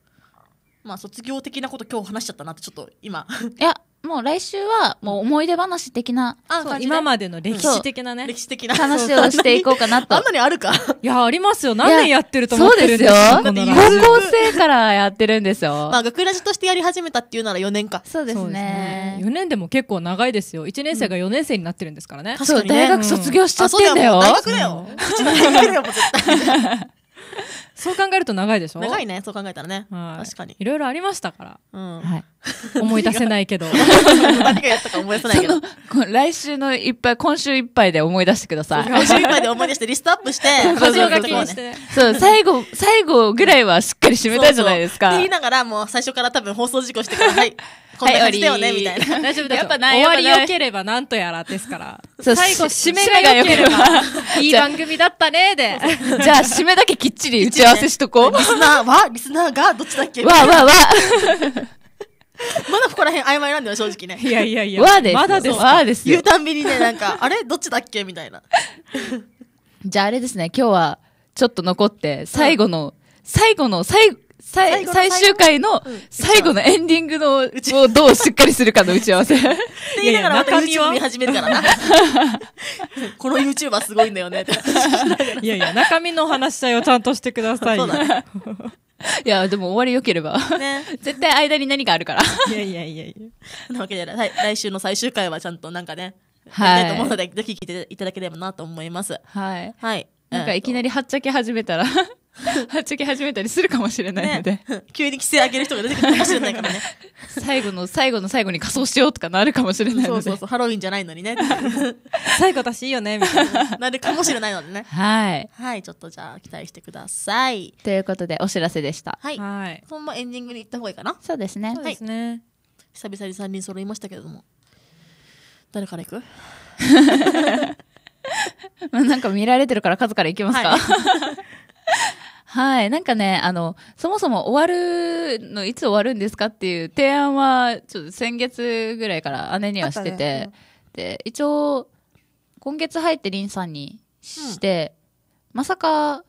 まあ卒業的なこと今日話しちゃったなってちょっと今、いや。もう来週はもう思い出話的な感じで今までの歴史的なね。歴史的な。話をしていこうかなと。あんなにあるかいや、ありますよ。何年やってると思ってるんですかそうですよ。高校生からやってるん ですよ。まあ、学ラジとしてやり始めたっていうなら4年か。そうですね。4年でも結構長いですよ。1年生が4年生になってるんですからね。そう、大学卒業しちゃってんだよ。大学だよ。1年生よ、絶対。そう考えると長いでしょ長いねそう考えたらね、はい、確かにいろいろありましたから、うんはい、思い出せないけど 何がやったか思い出せないけど来週のいっぱい今週いっぱいで思い出してください今週いっぱいで思い出してリストアップして箇条書きして、そう最後最後ぐらいはしっかり締めたいじゃないですかって言いながらもう最初から多分放送事故してくだはいこんな感じだよね、みたいな。大丈夫だ。やっぱ終わり良ければなんとやらですから。最後、締めが良ければ、いい番組だったね、で。じゃあ、締めだけきっちり打ち合わせしとこう。リスナーはリスナーがどっちだっけわわわ。まだここら辺曖昧なんだよ、正直ね。いやいやいや。わです。まだです。わです。言うたんびにね、なんか、あれどっちだっけみたいな。じゃああれですね、今日は、ちょっと残って、最後の、最後の、最後、最最終回の最後のエンディングの、をどうしっかりするかの打ち合わせ。って言いながらまた YouTube 見始めるからな。この YouTuber すごいんだよね。いやいや、中身の話し合いをちゃんとしてくださいだね、いや、でも終わり良ければ。ね、絶対間に何かあるから。いやいやいやいや。なわけで、来週の最終回はちゃんとなんかね、はい。と思うので、ぜひ聞いていただければなと思います。はい。はい。なんかいきなりはっちゃけ始めたら、はっちき始めたりするかもしれないので、ね、急に規制上げる人が出てくるかもしれないからね 最後の最後の最後に仮装しようとかなるかもしれないのでそうそうそうハロウィンじゃないのにね 最後私いいよねみたいななるかもしれないのでね はいはいちょっとじゃあ期待してくださいということでお知らせでしたはいはいそんまエンディングに行った方がいいかなそうですねそうですね、はい、久々に3人揃いましたけれども誰から行くなんか見られてるから数からいきますか、はいはい。なんかね、あの、そもそも終わるの、いつ終わるんですかっていう提案は、ちょっと先月ぐらいから姉にはしてて、で、一応、今月入ってリンさんにして、うん、まさか、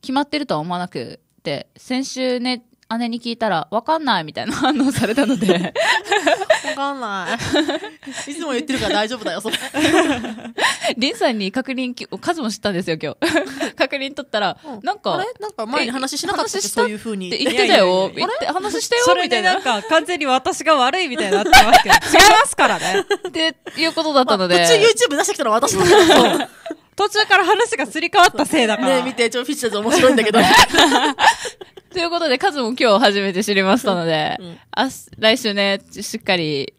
決まってるとは思わなくて、先週ね、姉に聞いたら、わかんないみたいな反応されたので。わかんない。いつも言ってるから大丈夫だよ、それ。リンさんに確認、数も知ったんですよ、今日。確認取ったら、うん、なんか。あれなんか前に話しなかったってそういうふうに。言ってたよ。話したよ、みたいな。なんか完全に私が悪いみたいになってますけど、違いますからね。っていうことだったので。まあ、途中 YouTube 出してきたのは私だから。途中から話がすり替わったせいだから。ね見て、ちょ、フィッシャーズ面白いんだけど。ということで、カズも今日初めて知りましたので、うん、明日、来週ね、しっかり、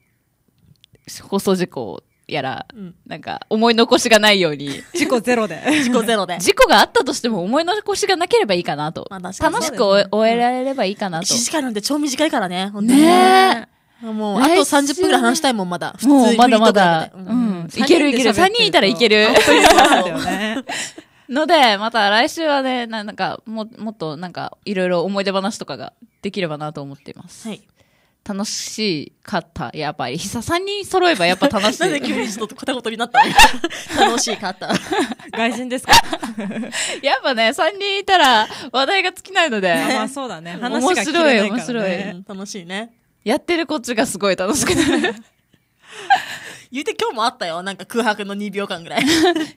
放送事故やら、うん、なんか、思い残しがないように。事故ゼロで。事故ゼロで。事故があったとしても思い残しがなければいいかなと。まあ、楽しく、終えられればいいかなと。1時間なんて超短いからね、ねねもう、あと30分ぐらい話したいもん、まだ。普通に。まだまだ。うん。いけるいける。3人いたらいける。ので、また来週はね、なんか、も、もっとなんか、いろいろ思い出話とかができればなと思っています。はい。楽しかった。やっぱり、ひさ三人揃えばやっぱ楽しい。なんで急にちょっと片言になった 楽しかった。外人ですかやっぱね、3人いたら話題が尽きないので。まあそうだね。話が面白い、面白い。楽しいね。やってるこっちがすごい楽しくなる。言うて今日もあったよ。なんか空白の2秒間ぐらい。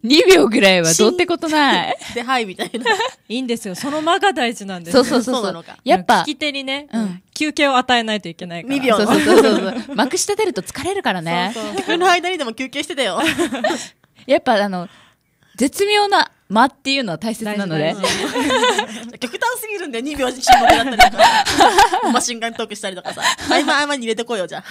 2 秒ぐらいはどうってことない。で、はい、みたいな。いいんですよ。その間が大事なんですそうそうそう。やっぱ。聞き手にね、うん、休憩を与えないといけないから。2秒そうそうそうそう。幕下出ると疲れるからね。そうそう。の間にでも休憩してたよ。やっぱあの、絶妙な間っていうのは大切なので極端すぎるんで2秒沈黙だったりとかマシンガントークしたりとかさ合間合間に入れてこいよじゃあ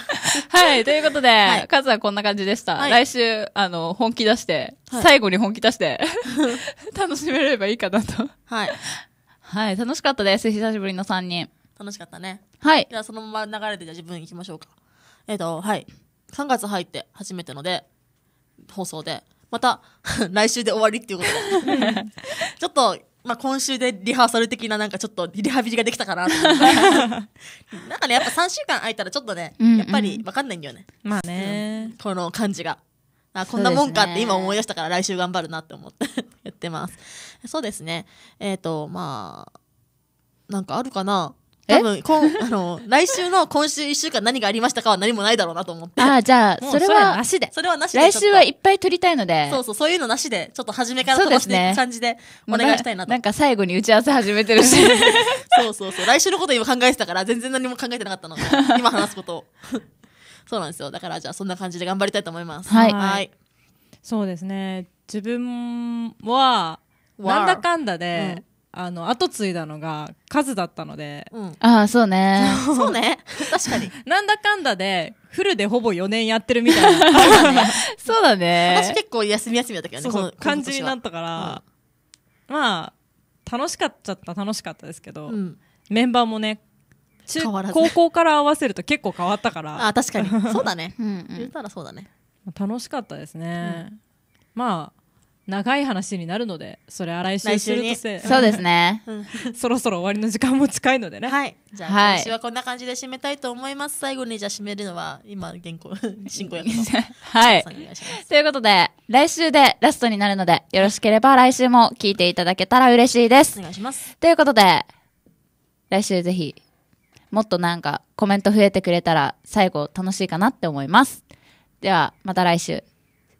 はいということで、数カズはこんな感じでした、来週あの本気出して、最後に本気出して 楽しめればいいかなとはいはい楽しかったです久しぶりの3人楽しかったねはいじゃあそのまま流れて、じゃあ自分行きましょうかえっ、とはい3月入って初めてので放送でまた 来週で終わりっていうことでちょっと、まあ、今週でリハーサル的ななんかちょっとリハビリができたかな なんかねやっぱ3週間空いたらちょっとね、うんうん、やっぱり分かんないんだよねまあね、うん、この感じがあこんなもんかって今思い出したから来週頑張るなって思って やってますそうですねえっ、ー、とまあなんかあるかな多分こんあの来週の今週1週間何がありましたかは何もないだろうなと思ってああ、じゃあ、それそれは足なしで。それはなしで来週はいっぱい撮りたいので。そうそうそういうのなしでちょっと初めから楽しそうですね感じでお願いしたいなとなんか最後に打ち合わせ始めてるし。そうそうそう。来週のこと今考えてたから、全然何も考えてなかったの。今話すことを。そうなんですよ。だから、じゃあそんな感じで頑張りたいと思います。はいはい。そうですね。自分は、なんだかんだで、あの後継いだのが数だったので、うん、ああそうね そうね 確かになんだかんだでフルでほぼ4年やってるみたいなそうだね私結構休み休みだったけどねそう感じになったから、うん、まあ楽しかった楽しかったですけど、うん、メンバーもね中高校から合わせると結構変わったからあ確かにそうだね、うんうん、言ったらそうだね楽しかったですね、まあ長い話になるのでそれは来週するとせそうですね、そろそろ終わりの時間も近いのでねはいじゃあ、はい、今週はこんな感じで締めたいと思います最後にじゃあ締めるのは今原稿 進行役のはいということで来週でラストになるのでよろしければ来週も聞いていただけたら嬉しいですお願いしますということで来週ぜひもっとなんかコメント増えてくれたら最後楽しいかなって思いますではまた来週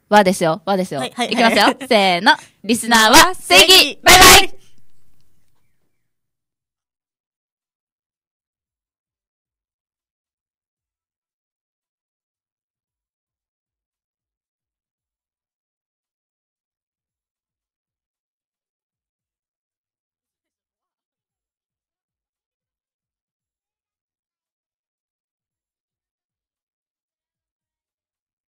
和ですよ、和ですよ。はい、はい、いきますよ。せーの。リスナーは正義バイバイ